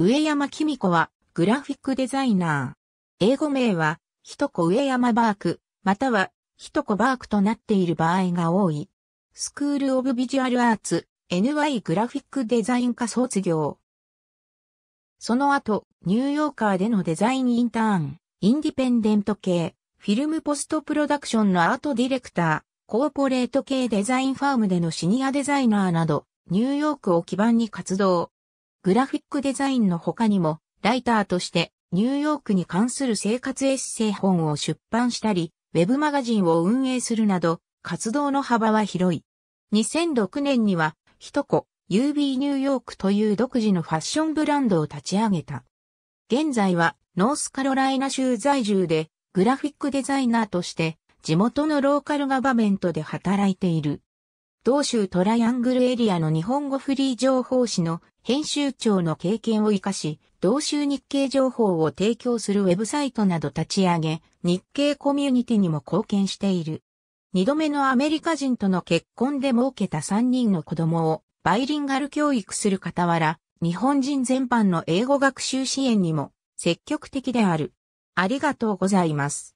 上山紀美子は、グラフィックデザイナー。英語名は、ひとこ上山バーク、または、ひとこバークとなっている場合が多い。スクールオブビジュアルアーツ、NY グラフィックデザイン科卒業。その後、ニューヨーカーでのデザインインターン、インディペンデント系、フィルムポストプロダクションのアートディレクター、コーポレート系デザインファームでのシニアデザイナーなど、ニューヨークを基盤に活動。グラフィックデザインの他にも、ライターとしてニューヨークに関する生活エッセイ本を出版したり、ウェブマガジンを運営するなど、活動の幅は広い。2006年には、ひとこ、UB ニューヨークという独自のファッションブランドを立ち上げた。現在は、ノースカロライナ州在住で、グラフィックデザイナーとして、地元のローカルガバメントで働いている。同州トライアングルエリアの日本語フリー情報誌の編集長の経験を活かし、同州日経情報を提供するウェブサイトなど立ち上げ、日経コミュニティにも貢献している。二度目のアメリカ人との結婚で儲けた三人の子供をバイリンガル教育する傍ら、日本人全般の英語学習支援にも積極的である。ありがとうございます。